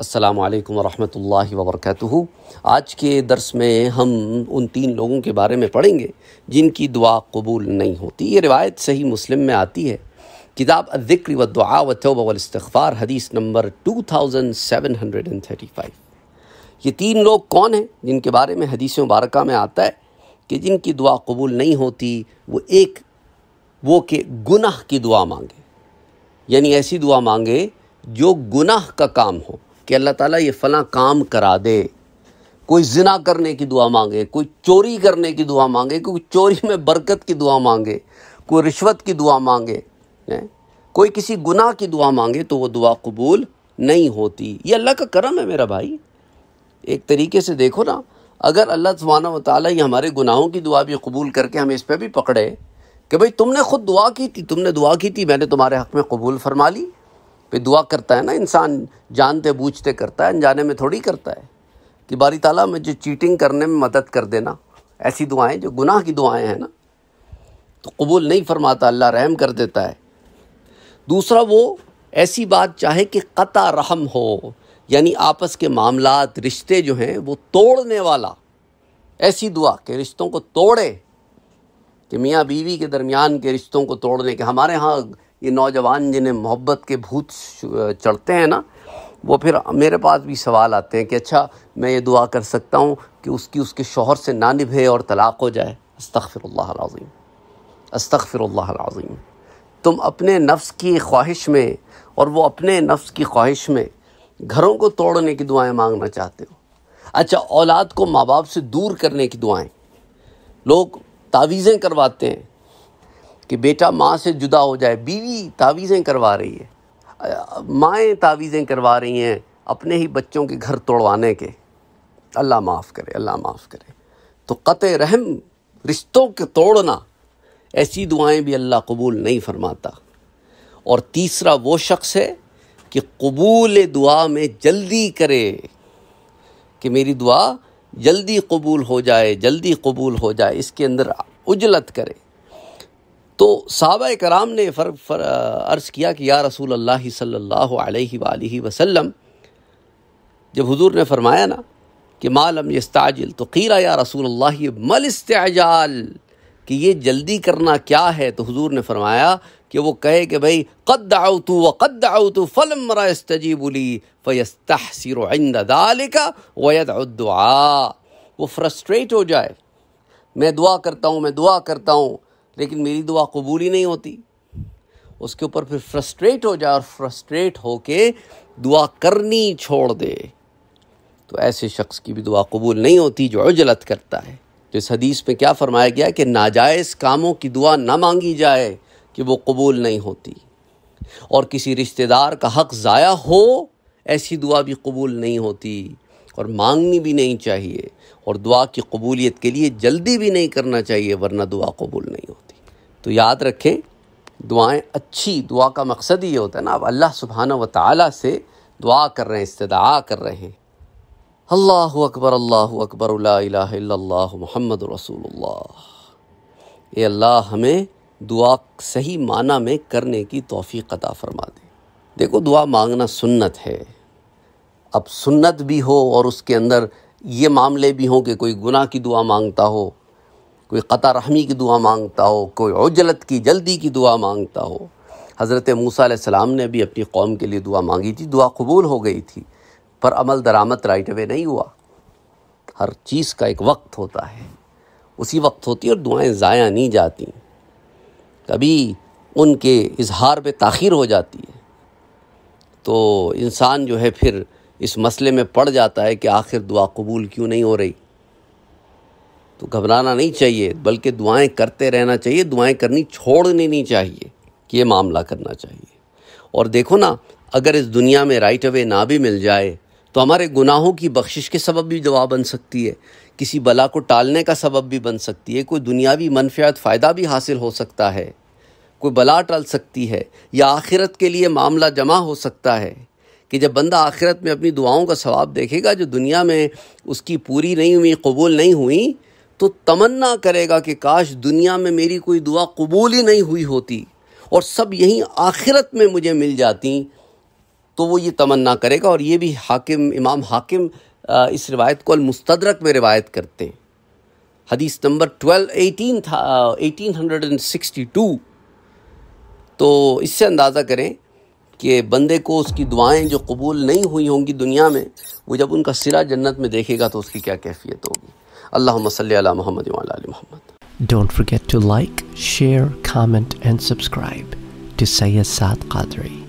अस्सलाम वालेकुम रहमतुल्लाहि व आज के दर्स में हम उन तीन लोगों के बारे में पढ़ेंगे जिनकी दुआ कबूल नहीं होती ये रिवायत सही मुस्लिम में आती है किताब अज़िक्र व दुआ व तोबास्तफ़ार हदीस number two thousand seven hundred and thirty five ये तीन लोग कौन हैं जिनके बारे में हदीस मुबारक में आता है कि जिनकी दुआ कबूल नहीं होती वो एक वो के गुनाह की दुआ मांगे यानी ऐसी दुआ मांगे जो गुनाह का काम हो कि अल्लाह ताला ये फ़लाँ काम करा दे कोई ज़िना करने की दुआ मांगे कोई चोरी करने की दुआ मांगे कोई चोरी में बरकत की दुआ मांगे कोई रिश्वत की दुआ मांगे कोई किसी गुनाह की दुआ मांगे तो वो दुआ कबूल नहीं होती ये अल्लाह का करम है मेरा भाई एक तरीके से देखो ना अगर अल्लाह सुबहाना वाली ये हमारे गुनाहों की दुआ भी कबूल करके हमें इस पर भी पकड़े कि भाई तुमने खुद दुआ की थी तुमने दुआ की थी मैंने तुम्हारे हक़ में कबूल फरमा ली पे दुआ करता है ना इंसान जानते बूझते करता है अनजाने में थोड़ी करता है कि बारी ताला मुझे चीटिंग करने में मदद कर देना ऐसी दुआएं जो गुनाह की दुआएं हैं ना तो कबूल नहीं फरमाता अल्लाह रहम कर देता है दूसरा वो ऐसी बात चाहे कि क़ता रहम हो यानी आपस के मामला रिश्ते जो हैं वो तोड़ने वाला ऐसी दुआ के रिश्तों को तोड़े कि मियाँ बीवी के दरमियान के रिश्तों को तोड़ने के हमारे यहाँ ये नौजवान जिन्हें मोहब्बत के भूत चढ़ते हैं ना वो फिर मेरे पास भी सवाल आते हैं कि अच्छा मैं ये दुआ कर सकता हूँ कि उसकी उसके शोहर से ना निभे और तलाक़ हो जाए अस्तफ़िरल्लाज़ीम अस्तफ़िरल्लाज़ीम तुम अपने नफ्स की ख्वाहिश में और वो अपने नफ्स की ख्वाहिश में घरों को तोड़ने की दुआएं मांगना चाहते हो अच्छा औलाद को माँ बाप से दूर करने की दुआएं लोग तावीज़ें करवाते हैं कि बेटा माँ से जुदा हो जाए बीवी तावीज़ें करवा रही है माएँ तावीज़ें करवा रही हैं अपने ही बच्चों के घर तोड़वाने के अल्लाह माफ़ करे अल्लाह माफ़ करे तो क़त रहम रिश्तों के तोड़ना ऐसी दुआएं भी अल्लाह कबूल नहीं फरमाता और तीसरा वो शख्स है कि कबूल दुआ में जल्दी करे कि मेरी दुआ जल्दी कबूल हो जाए जल्दी कबूल हो जाए इसके अंदर उजलत करे तो सहाबा कराम ने फर, फर अर्ज़ किया कि या रसूल अल्लाह सल्लल्लाहु अलैहि वसल्लम जब हुजूर ने फरमाया ना कि मालम यस्ताजिल तो कीरा या रसूल अल्लाह मल इस्तेजाल कि ये जल्दी करना क्या है तो हुजूर ने फरमाया कि वो कहे कि भाई कद आउतू व कद तो फलम मरा इस्तजीबुली फ़यस्तर दालिका वयदुआ वो फ्रस्ट्रेट हो जाए मैं दुआ करता हूँ मैं दुआ करता हूँ लेकिन मेरी दुआ कबूल ही नहीं होती उसके ऊपर फिर फ्रस्ट्रेट हो जाए और फ्रस्ट्रेट होके दुआ करनी छोड़ दे तो ऐसे शख्स की भी दुआ कबूल नहीं होती जो उजलत करता है तो इस हदीस में क्या फरमाया गया कि नाजायज़ कामों की दुआ ना मांगी जाए कि वो कबूल नहीं होती और किसी रिश्तेदार का हक़ ज़ाया हो ऐसी दुआ भी कबूल नहीं होती और मांगनी भी नहीं चाहिए और दुआ की कबूलियत के लिए जल्दी भी नहीं करना चाहिए वरना दुआ कबूल नहीं होती तो याद रखें दुआएं अच्छी दुआ का मकसद ही होता है ना आप अल्लाह सुबहाना व ताली से दुआ कर रहे हैं इस्तदा कर रहे हैं अल्लाह अकबर अल्लाह अकबर अल्लाह मोहम्मद रसूल ये अल्लाह हमें दुआ सही माना में करने की तोफ़ी कदा फ़रमा दे देखो दुआ मांगना सुन्नत है अब सुन्नत भी हो और उसके अंदर ये मामले भी हों कि कोई गुनाह की दुआ मांगता हो कोई क़ता रहमी की दुआ मांगता हो कोई उजलत की जल्दी की दुआ मांगता हो हज़रत मूसा ने भी अपनी कौम के लिए दुआ मांगी थी दुआ कबूल हो गई थी पर अमल दरामद राइट अवे नहीं हुआ हर चीज़ का एक वक्त होता है उसी वक्त होती है और दुआएं ज़ाया नहीं जाती कभी उनके इजहार में ताखिर हो जाती है तो इंसान जो है फिर इस मसले में पड़ जाता है कि आखिर दुआ कबूल क्यों नहीं हो रही तो घबराना नहीं चाहिए बल्कि दुआएं करते रहना चाहिए दुआएं करनी छोड़नी नहीं चाहिए कि ये मामला करना चाहिए और देखो ना अगर इस दुनिया में राइट अवे ना भी मिल जाए तो हमारे गुनाहों की बख्शिश के सबब भी दुआ बन सकती है किसी बला को टालने का सबब भी बन सकती है कोई दुनियावी मनफियात फ़ायदा भी हासिल हो सकता है कोई बला टल सकती है या आखिरत के लिए मामला जमा हो सकता है कि जब बंदा आखिरत में अपनी दुआओं का सवाब देखेगा जो दुनिया में उसकी पूरी नहीं हुई कबूल नहीं हुई तो तमन्ना करेगा कि काश दुनिया में मेरी कोई दुआ कबूल ही नहीं हुई होती और सब यहीं आखिरत में मुझे मिल जाती तो वो ये तमन्ना करेगा और ये भी हाकिम इमाम हाकिम इस रिवायत को अलमस्तरक में रिवायत करते हैं हदीस नंबर ट्वेल्व एटीन था eighteen hundred and sixty two तो इससे अंदाज़ा करें कि बंदे को उसकी दुआएं जो कबूल नहीं हुई होंगी दुनिया में वो जब उनका सिरा जन्नत में देखेगा तो उसकी क्या कैफियत होगी अल्लाह मसल Muhammad Muhammad don't forget to like share comment and subscribe to Syed सात कादरी